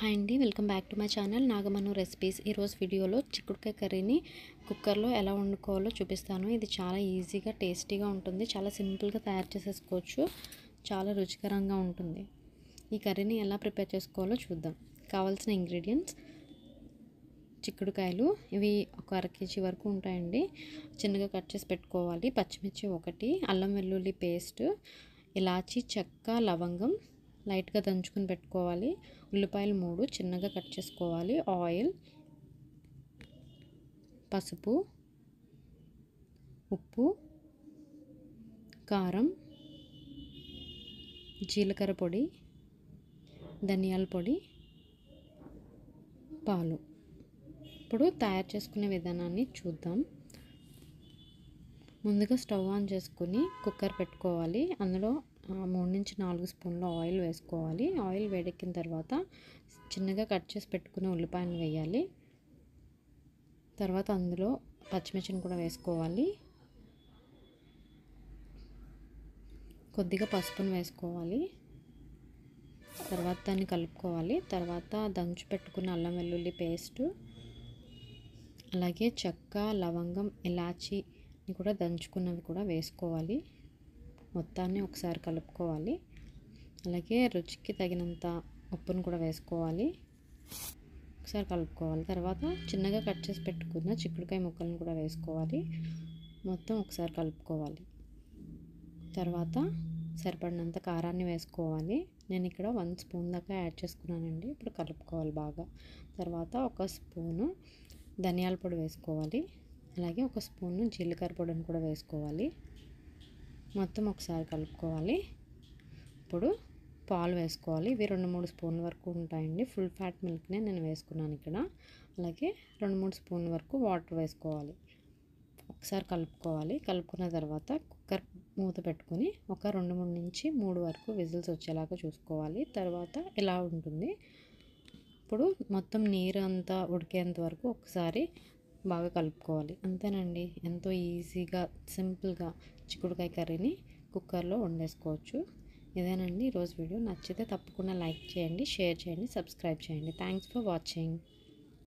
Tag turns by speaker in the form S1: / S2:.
S1: hi అండి welcome back to my channel నాగమను recipes ఈరోజు వీడియోలో చిక్కుడుకాయ కర్రీని కుక్కర్లో ఎలా వండుకోవాలో చూపిస్తాను ఇది చాలా ఈజీగా టేస్టీగా ఉంటుంది చాలా సింపుల్గా తయారు చేసేసుకోవచ్చు చాలా రుచికరంగా ఉంటుంది ఈ కర్రీని ఎలా ప్రిపేర్ చేసుకోవాలో చూద్దాం కావాల్సిన ఇంగ్రీడియంట్స్ చిక్కుడుకాయలు ఇవి ఒక అర కేజీ వరకు ఉంటాయండి చిన్నగా కట్ చేసి పెట్టుకోవాలి పచ్చిమిర్చి ఒకటి అల్లం వెల్లుల్లి పేస్ట్ ఇలాచి చెక్క లవంగం లైట్గా దంచుకుని పెట్టుకోవాలి ఉల్లిపాయలు మూడు చిన్నగా కట్ చేసుకోవాలి ఆయిల్ పసుపు ఉప్పు కారం జీలకర్ర పొడి ధనియాల పొడి పాలు ఇప్పుడు తయారు చేసుకునే విధానాన్ని చూద్దాం ముందుగా స్టవ్ ఆన్ చేసుకుని కుక్కర్ పెట్టుకోవాలి అందులో మూడు నుంచి నాలుగు స్పూన్లు ఆయిల్ వేసుకోవాలి ఆయిల్ వేడెక్కిన తర్వాత చిన్నగా కట్ చేసి పెట్టుకుని ఉల్లిపాయలు వేయాలి తర్వాత అందులో పచ్చిమిర్చిని కూడా వేసుకోవాలి కొద్దిగా పసుపును వేసుకోవాలి తర్వాత దాన్ని కలుపుకోవాలి తర్వాత దంచి పెట్టుకున్న అల్లం వెల్లుల్లి పేస్ట్ అలాగే చెక్క లవంగం ఇలాచీని కూడా దంచుకున్నవి కూడా వేసుకోవాలి మొత్తాన్ని ఒకసారి కలుపుకోవాలి అలాగే రుచికి తగినంత ఉప్పును కూడా వేసుకోవాలి ఒకసారి కలుపుకోవాలి తర్వాత చిన్నగా కట్ చేసి పెట్టుకున్న చిక్కుడుకాయ ముక్కలను కూడా వేసుకోవాలి మొత్తం ఒకసారి కలుపుకోవాలి తర్వాత సరిపడినంత కారాన్ని వేసుకోవాలి నేను ఇక్కడ వన్ స్పూన్ దాకా యాడ్ చేసుకున్నానండి ఇప్పుడు కలుపుకోవాలి బాగా తర్వాత ఒక స్పూను ధనియాల పొడి వేసుకోవాలి అలాగే ఒక స్పూను జీలకర్ర పొడిని కూడా వేసుకోవాలి మొత్తం ఒకసారి కలుపుకోవాలి ఇప్పుడు పాలు వేసుకోవాలి ఇవి రెండు మూడు స్పూన్ల వరకు ఉంటాయండి ఫుల్ ఫ్యాట్ మిల్క్నే నేను వేసుకున్నాను ఇక్కడ అలాగే రెండు మూడు స్పూన్ వరకు వాటర్ వేసుకోవాలి ఒకసారి కలుపుకోవాలి కలుపుకున్న తర్వాత కుక్కర్ మూత పెట్టుకుని ఒక రెండు మూడు నుంచి మూడు వరకు విజిల్స్ వచ్చేలాగా చూసుకోవాలి తర్వాత ఇలా ఉంటుంది ఇప్పుడు మొత్తం నీరు అంతా ఉడికేంత వరకు ఒకసారి బాగా కలుపుకోవాలి అంతేనండి ఎంతో ఈజీగా సింపుల్గా చిక్కుడుకాయ కర్రీని కుక్కర్లో వండేసుకోవచ్చు ఇదేనండి ఈరోజు వీడియో నచ్చితే తప్పకుండా లైక్ చేయండి షేర్ చేయండి సబ్స్క్రైబ్ చేయండి థ్యాంక్స్ ఫర్ వాచింగ్